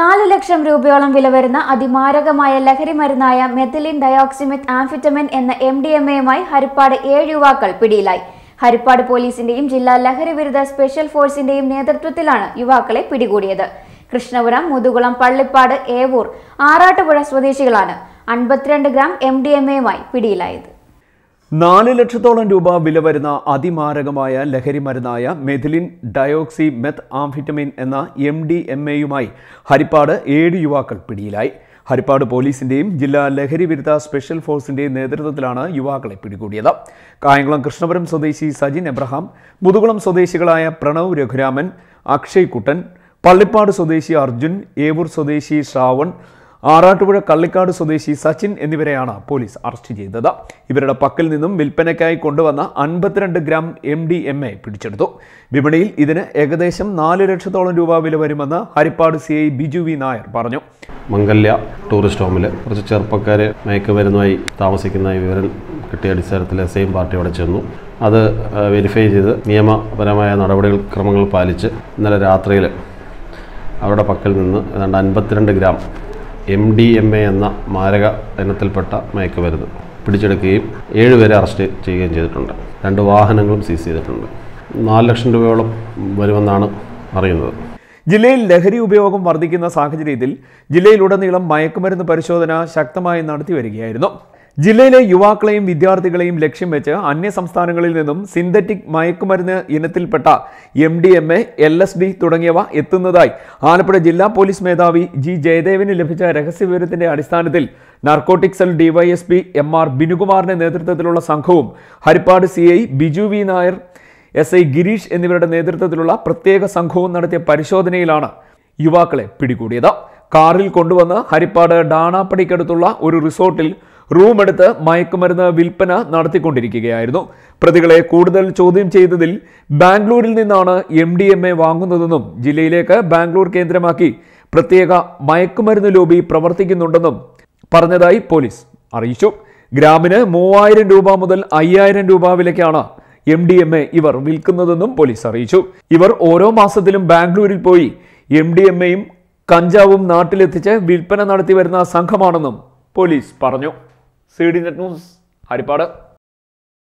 നാല് ലക്ഷം രൂപയോളം വില വരുന്ന അതിമാരകമായ ലഹരി മരുന്നായ മെഥിലിൻ ഡയോക്സിമിത് ആംഫിറ്റമിൻ എന്ന എം ഡി എം എയുമായി ഹരിപ്പാട് ഏഴ് യുവാക്കൾ പിടിയിലായി ഹരിപ്പാട് പോലീസിന്റെയും ജില്ലാ ലഹരി വിരുദ്ധ സ്പെഷ്യൽ ഫോഴ്സിന്റെയും നേതൃത്വത്തിലാണ് യുവാക്കളെ പിടികൂടിയത് കൃഷ്ണപുരം മുതുകുളം പള്ളിപ്പാട് ഏവൂർ ആറാട്ടുപുഴ സ്വദേശികളാണ് അൻപത്തിരണ്ട് ഗ്രാം എം ഡി എം എയുമായി പിടിയിലായത് നാല് ലക്ഷത്തോളം രൂപ വില വരുന്ന അതിമാരകമായ ലഹരി മരുന്നായ മെഥിലിൻ ഡയോക്സി മെത്ത് ആംഫിറ്റമിൻ എന്ന എം ഡി എം എയുമായി ഹരിപ്പാട് ഏഴ് യുവാക്കൾ പിടിയിലായി ഹരിപ്പാട് പോലീസിന്റെയും ജില്ലാ ലഹരി വിരുദ്ധ സ്പെഷ്യൽ ഫോഴ്സിന്റെയും നേതൃത്വത്തിലാണ് യുവാക്കളെ പിടികൂടിയത് കായംകുളം കൃഷ്ണപുരം സ്വദേശി സജിൻ എബ്രഹാം മുതുകുളം സ്വദേശികളായ പ്രണവ് രഘുരാമൻ അക്ഷയ് കുട്ടൻ പള്ളിപ്പാട് സ്വദേശി അർജുൻ ഏവൂർ സ്വദേശി ശ്രാവൺ ആറാട്ടുപുഴ കള്ളിക്കാട് സ്വദേശി സച്ചിൻ എന്നിവരെയാണ് പോലീസ് അറസ്റ്റ് ചെയ്തത് ഇവരുടെ പക്കൽ നിന്നും വിൽപ്പനയ്ക്കായി കൊണ്ടുവന്ന അൻപത്തിരണ്ട് gram M D M A പിടിച്ചെടുത്തു വിപണിയിൽ ഇതിന് ഏകദേശം നാല് ലക്ഷത്തോളം രൂപ വില വരുമെന്ന് Harippad C I Biju V Nair പറഞ്ഞു മംഗല്യ ടൂറിസ്റ്റ് ഹോമിൽ കുറച്ച് ചെറുപ്പക്കാർ മയക്കുമരുന്നായി താമസിക്കുന്ന വിവരം കിട്ടിയ അടിസ്ഥാനത്തിൽ സെയിം പാർട്ടി അവിടെ ചെന്നു അത് വെരിഫൈ ചെയ്ത് നിയമപരമായ നടപടികൾ ക്രമങ്ങൾ പാലിച്ച് ഇന്നലെ രാത്രിയിൽ അവരുടെ പക്കൽ നിന്ന് ഏതാണ്ട് അൻപത്തിരണ്ട് gram M D M A എന്ന മാരക ഇനത്തിൽപ്പെട്ട മയക്കുമരുന്ന് പിടിച്ചെടുക്കുകയും ഏഴുപേരെ അറസ്റ്റ് ചെയ്യുകയും ചെയ്തിട്ടുണ്ട് രണ്ട് വാഹനങ്ങളും സീസ് ചെയ്തിട്ടുണ്ട് നാല് ലക്ഷം രൂപയോളം വരുമെന്നാണ് അറിയുന്നത് ജില്ലയിൽ ലഹരി ഉപയോഗം വർദ്ധിക്കുന്ന സാഹചര്യത്തിൽ ജില്ലയിലുടനീളം മയക്കുമരുന്ന് പരിശോധന ശക്തമായി നടത്തിവരികയായിരുന്നു ജില്ലയിലെ യുവാക്കളെയും വിദ്യാർത്ഥികളെയും ലക്ഷ്യം വെച്ച് അന്യ സംസ്ഥാനങ്ങളിൽ നിന്നും സിന്തറ്റിക് മയക്കുമരുന്ന് ഇനത്തിൽപ്പെട്ട M D M A L S D തുടങ്ങിയവ എത്തുന്നതായി ആലപ്പുഴ ജില്ലാ പോലീസ് മേധാവി ജി ജയദേവന് ലഭിച്ച രഹസ്യവിവരത്തിന്റെ അടിസ്ഥാനത്തിൽ narcotic cell DySP M R ബിനുകുമാറിന്റെ നേതൃത്വത്തിലുള്ള സംഘവും Harippad C I Biju V Nair S I Girish എന്നിവരുടെ നേതൃത്വത്തിലുള്ള പ്രത്യേക സംഘവും നടത്തിയ പരിശോധനയിലാണ് യുവാക്കളെ പിടികൂടിയത് കാറിൽ കൊണ്ടുവന്ന് ഹരിപ്പാട് ഡാണാപ്പടിക്കടുത്തുള്ള ഒരു റിസോർട്ടിൽ റൂം എടുത്ത് മയക്കുമരുന്ന് വിൽപ്പന നടത്തിക്കൊണ്ടിരിക്കുകയായിരുന്നു പ്രതികളെ കൂടുതൽ ചോദ്യം ചെയ്തതിൽ ബാംഗ്ലൂരിൽ നിന്നാണ് എം ഡി എം എ വാങ്ങുന്നതെന്നും ജില്ലയിലേക്ക് ബാംഗ്ലൂർ കേന്ദ്രമാക്കി പ്രത്യേക മയക്കുമരുന്ന് ലോബി പ്രവർത്തിക്കുന്നുണ്ടെന്നും പറഞ്ഞതായി പോലീസ് അറിയിച്ചു ഗ്രാമിന് മൂവായിരം രൂപ മുതൽ അയ്യായിരം രൂപ വിലയ്ക്കാണ് എം ഡി എം എ ഇവർ വിൽക്കുന്നതെന്നും പോലീസ് അറിയിച്ചു ഇവർ ഓരോ മാസത്തിലും ബാംഗ്ലൂരിൽ പോയി എം ഡി എം എയും കഞ്ചാവും നാട്ടിലെത്തിച്ച് വിൽപ്പന നടത്തി വരുന്ന സംഘമാണെന്നും പോലീസ് പറഞ്ഞു C D net news Harippad